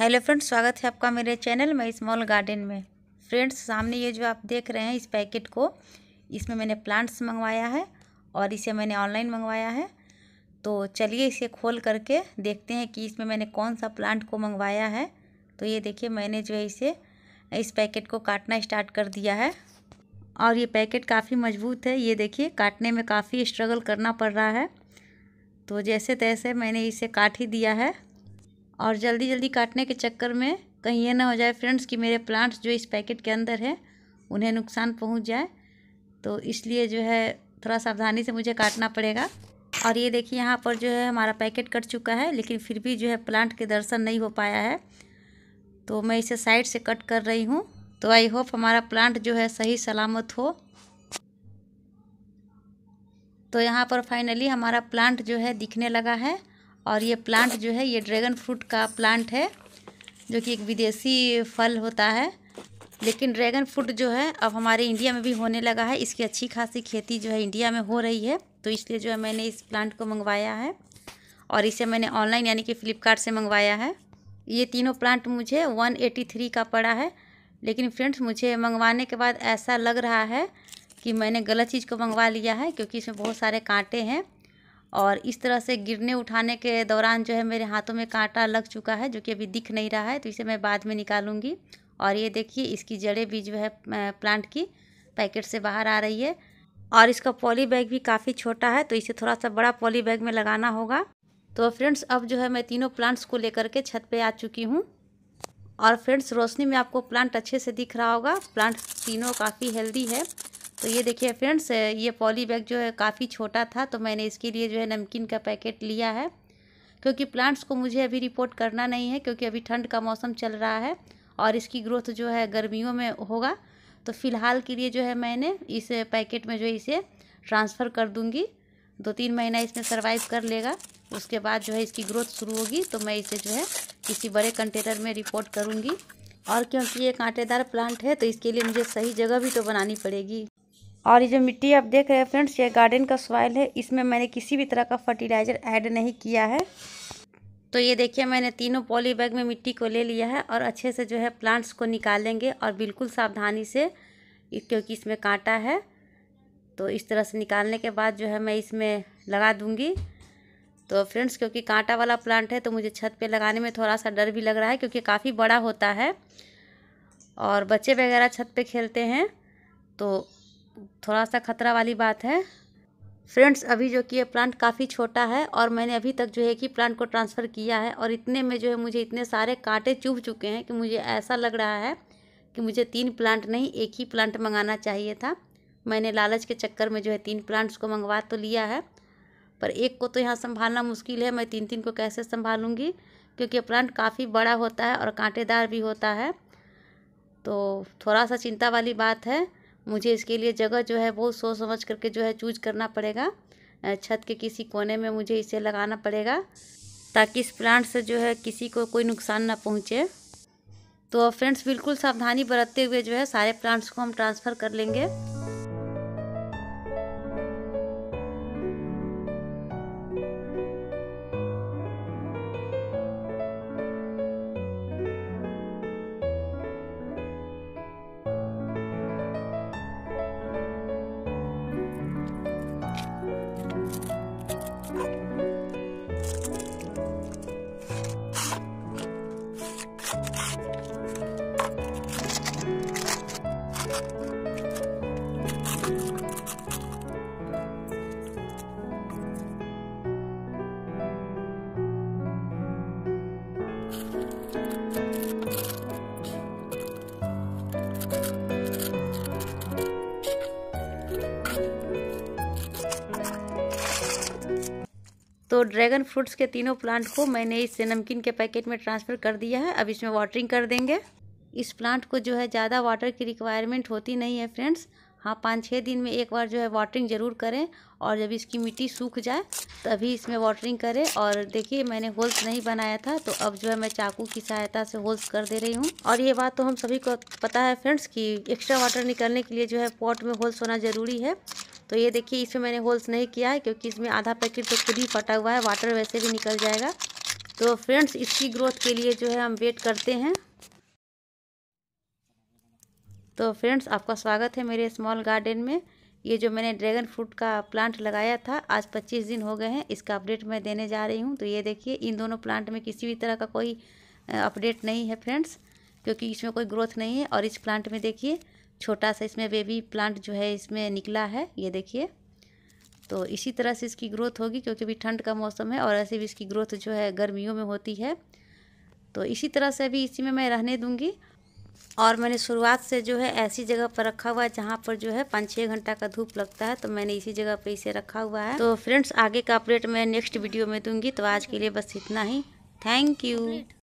hello friends स्वागत है आपका मेरे चैनल में स्मॉल गार्डन में फ्रेंड्स सामने ये जो आप देख रहे हैं इस पैकेट को इसमें मैंने प्लांट्स मंगवाया है और इसे मैंने ऑनलाइन मंगवाया है तो चलिए इसे खोल करके देखते हैं कि इसमें मैंने कौन सा प्लांट को मंगवाया है तो ये देखिए मैंने जो है इसे इस पैकेट को काटना स्टार्ट कर दिया है और ये पैकेट काफ़ी मजबूत है ये देखिए काटने में काफ़ी स्ट्रगल करना पड़ रहा है तो जैसे तैसे मैंने इसे काट ही दिया है और जल्दी जल्दी काटने के चक्कर में कहीं ये ना हो जाए फ्रेंड्स कि मेरे प्लांट्स जो इस पैकेट के अंदर है उन्हें नुकसान पहुंच जाए तो इसलिए जो है थोड़ा सावधानी से मुझे काटना पड़ेगा और ये देखिए यहाँ पर जो है हमारा पैकेट कट चुका है लेकिन फिर भी जो है प्लांट के दर्शन नहीं हो पाया है तो मैं इसे साइड से कट कर रही हूँ तो आई होप हमारा प्लांट जो है सही सलामत हो तो यहाँ पर फाइनली हमारा प्लांट जो है दिखने लगा है और ये प्लांट जो है ये ड्रैगन फ्रूट का प्लांट है जो कि एक विदेशी फल होता है लेकिन ड्रैगन फ्रूट जो है अब हमारे इंडिया में भी होने लगा है इसकी अच्छी खासी खेती जो है इंडिया में हो रही है तो इसलिए जो है मैंने इस प्लांट को मंगवाया है और इसे मैंने ऑनलाइन यानी कि फ़्लिपकार्ट से मंगवाया है ये तीनों प्लांट मुझे वन एटी थ्री का पड़ा है लेकिन फ्रेंड्स मुझे मंगवाने के बाद ऐसा लग रहा है कि मैंने गलत चीज़ को मंगवा लिया है क्योंकि इसमें बहुत सारे कांटे हैं और इस तरह से गिरने उठाने के दौरान जो है मेरे हाथों में कांटा लग चुका है जो कि अभी दिख नहीं रहा है तो इसे मैं बाद में निकालूंगी और ये देखिए इसकी जड़ें भी जो है प्लांट की पैकेट से बाहर आ रही है और इसका पॉली बैग भी काफ़ी छोटा है तो इसे थोड़ा सा बड़ा पॉली बैग में लगाना होगा तो फ्रेंड्स अब जो है मैं तीनों प्लांट्स को लेकर के छत पर आ चुकी हूँ और फ्रेंड्स रोशनी में आपको प्लांट अच्छे से दिख रहा होगा प्लांट तीनों काफ़ी हेल्दी है तो ये देखिए फ्रेंड्स ये पॉली बैग जो है काफ़ी छोटा था तो मैंने इसके लिए जो है नमकीन का पैकेट लिया है क्योंकि प्लांट्स को मुझे अभी रिपोर्ट करना नहीं है क्योंकि अभी ठंड का मौसम चल रहा है और इसकी ग्रोथ जो है गर्मियों में होगा तो फ़िलहाल के लिए जो है मैंने इस पैकेट में जो है इसे ट्रांसफ़र कर दूँगी दो तीन महीना इसमें सर्वाइव कर लेगा उसके बाद जो है इसकी ग्रोथ शुरू होगी तो मैं इसे जो है किसी बड़े कंटेनर में रिपोर्ट करूँगी और क्योंकि ये कांटेदार प्लांट है तो इसके लिए मुझे सही जगह भी तो बनानी पड़ेगी और ये जो मिट्टी आप देख रहे हैं फ्रेंड्स ये गार्डन का सॉइल है इसमें मैंने किसी भी तरह का फर्टिलाइज़र ऐड नहीं किया है तो ये देखिए मैंने तीनों पॉली बैग में मिट्टी को ले लिया है और अच्छे से जो है प्लांट्स को निकालेंगे और बिल्कुल सावधानी से क्योंकि इसमें कांटा है तो इस तरह से निकालने के बाद जो है मैं इसमें लगा दूँगी तो फ्रेंड्स क्योंकि कांटा वाला प्लांट है तो मुझे छत पर लगाने में थोड़ा सा डर भी लग रहा है क्योंकि काफ़ी बड़ा होता है और बच्चे वगैरह छत पर खेलते हैं तो थोड़ा सा ख़तरा वाली बात है फ्रेंड्स अभी जो कि ये प्लांट काफ़ी छोटा है और मैंने अभी तक जो है कि प्लांट को ट्रांसफ़र किया है और इतने में जो है मुझे इतने सारे कांटे चुभ चुके हैं कि मुझे ऐसा लग रहा है कि मुझे तीन प्लांट नहीं एक ही प्लांट मंगाना चाहिए था मैंने लालच के चक्कर में जो है तीन प्लांट्स को मंगवा तो लिया है पर एक को तो यहाँ संभालना मुश्किल है मैं तीन तीन को कैसे संभालूँगी क्योंकि प्लांट काफ़ी बड़ा होता है और कांटेदार भी होता है तो थोड़ा सा चिंता वाली बात है मुझे इसके लिए जगह जो है बहुत सोच समझ करके जो है चूज करना पड़ेगा छत के किसी कोने में मुझे इसे लगाना पड़ेगा ताकि इस प्लांट से जो है किसी को कोई नुकसान ना पहुँचे तो फ्रेंड्स बिल्कुल सावधानी बरतते हुए जो है सारे प्लांट्स को हम ट्रांसफ़र कर लेंगे तो ड्रैगन फ्रूट्स के तीनों प्लांट को मैंने इस नमकीन के पैकेट में ट्रांसफ़र कर दिया है अब इसमें वाटरिंग कर देंगे इस प्लांट को जो है ज़्यादा वाटर की रिक्वायरमेंट होती नहीं है फ्रेंड्स हाँ पाँच छः दिन में एक बार जो है वाटरिंग ज़रूर करें और जब इसकी मिट्टी सूख जाए तभी इसमें वाटरिंग करें और देखिए मैंने होल्स नहीं बनाया था तो अब जो है मैं चाकू की सहायता से होल्स कर दे रही हूँ और ये बात तो हम सभी को पता है फ्रेंड्स कि एक्स्ट्रा वाटर निकलने के लिए जो है पॉट में होल्स होना ज़रूरी है तो ये देखिए इसमें मैंने होल्स नहीं किया है क्योंकि इसमें आधा पैकेट तो खुद ही फटा हुआ है वाटर वैसे भी निकल जाएगा तो फ्रेंड्स इसकी ग्रोथ के लिए जो है हम वेट करते हैं तो फ्रेंड्स आपका स्वागत है मेरे स्मॉल गार्डन में ये जो मैंने ड्रैगन फ्रूट का प्लांट लगाया था आज 25 दिन हो गए हैं इसका अपडेट मैं देने जा रही हूँ तो ये देखिए इन दोनों प्लांट में किसी भी तरह का कोई अपडेट नहीं है फ्रेंड्स क्योंकि इसमें कोई ग्रोथ नहीं है और इस प्लांट में देखिए छोटा सा इसमें बेबी प्लांट जो है इसमें निकला है ये देखिए तो इसी तरह से इसकी ग्रोथ होगी क्योंकि अभी ठंड का मौसम है और ऐसे भी इसकी ग्रोथ जो है गर्मियों में होती है तो इसी तरह से अभी इसी में मैं रहने दूँगी और मैंने शुरुआत से जो है ऐसी जगह पर रखा हुआ है जहाँ पर जो है पाँच छः घंटा का धूप लगता है तो मैंने इसी जगह पर इसे रखा हुआ है तो फ्रेंड्स आगे का अपडेट मैं नेक्स्ट वीडियो में दूँगी तो आज के लिए बस इतना ही थैंक यू